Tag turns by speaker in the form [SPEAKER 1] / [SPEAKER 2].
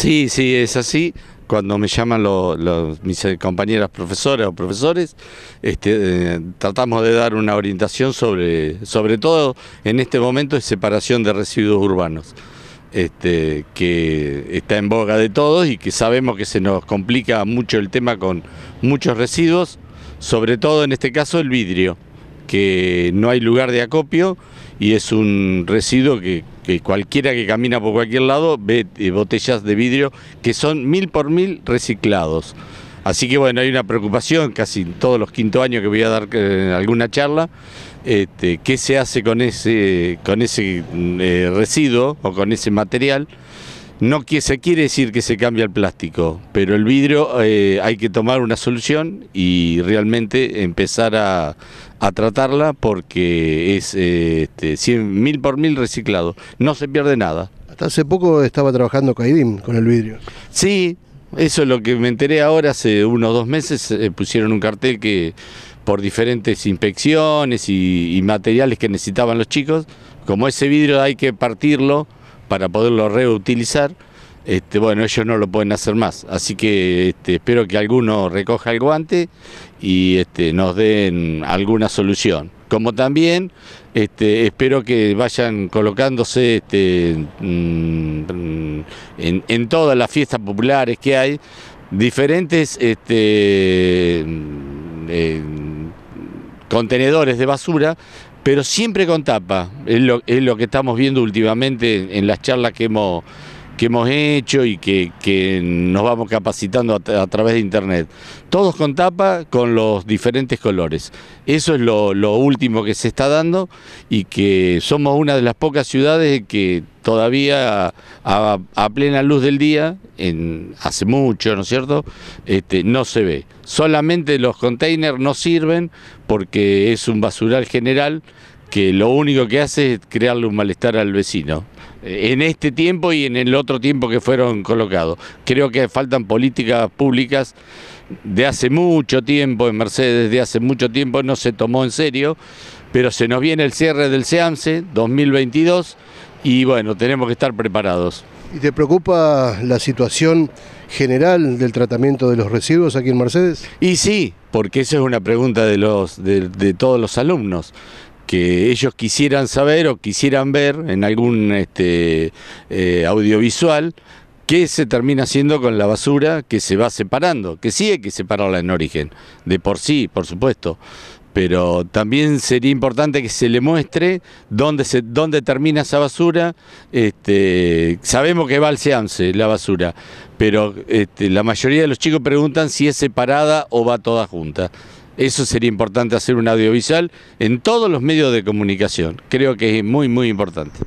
[SPEAKER 1] Sí, sí, es así. Cuando me llaman mis eh, compañeras profesoras o profesores, este, eh, tratamos de dar una orientación sobre, sobre todo en este momento de separación de residuos urbanos, este, que está en boga de todos y que sabemos que se nos complica mucho el tema con muchos residuos, sobre todo en este caso el vidrio, que no hay lugar de acopio y es un residuo que, cualquiera que camina por cualquier lado ve eh, botellas de vidrio que son mil por mil reciclados. Así que bueno, hay una preocupación casi todos los quinto años que voy a dar eh, alguna charla, este, qué se hace con ese, con ese mm, eh, residuo o con ese material. No se quiere decir que se cambie el plástico, pero el vidrio eh, hay que tomar una solución y realmente empezar a, tratarla porque es eh, este, mil por mil reciclado. No se pierde nada. Hasta hace
[SPEAKER 2] poco estaba trabajando Caidim con el vidrio.
[SPEAKER 1] Sí, eso es lo que me enteré ahora, hace unos dos meses eh, pusieron un cartel que por diferentes inspecciones y materiales que necesitaban los chicos, como ese vidrio hay que partirlo, para poderlo reutilizar, este, bueno, ellos no lo pueden hacer más. Así que este, espero que alguno recoja el guante y este, nos den alguna solución. Como también este, espero que vayan colocándose este, mm, en, todas las fiestas populares que hay diferentes este, eh, contenedores de basura pero siempre con tapa. Es lo, que estamos viendo últimamente en las charlas que hemos que hemos hecho y que, nos vamos capacitando a, través de internet. Todos con tapa, con los diferentes colores. Eso es lo, último que se está dando y que somos una de las pocas ciudades que todavía a, plena luz del día, hace mucho, ¿no es cierto? Este, no se ve. Solamente los containers no sirven porque es un basural general que lo único que hace es crearle un malestar al vecino. Eh, en este tiempo y en el otro tiempo que fueron colocados. Creo que faltan políticas públicas de hace mucho tiempo en Mercedes, de hace mucho tiempo no se tomó en serio, pero se nos viene el cierre del SEAMSE 2022 y bueno, tenemos que estar preparados.
[SPEAKER 2] ¿Y te preocupa la situación general del tratamiento de los residuos aquí en Mercedes?
[SPEAKER 1] Y sí, porque esa es una pregunta de, los, de todos los alumnos que ellos quisieran saber o quisieran ver en algún este, eh, audiovisual qué se termina haciendo con la basura que se va separando, que sí hay que separarla en origen, de por sí, por supuesto, pero también sería importante que se le muestre dónde, se, dónde termina esa basura. Este, sabemos que va al seance la basura, pero este, la mayoría de los chicos preguntan si es separada o va toda junta. Eso sería importante hacer un audiovisual en todos los medios de comunicación. Creo que es muy, muy importante.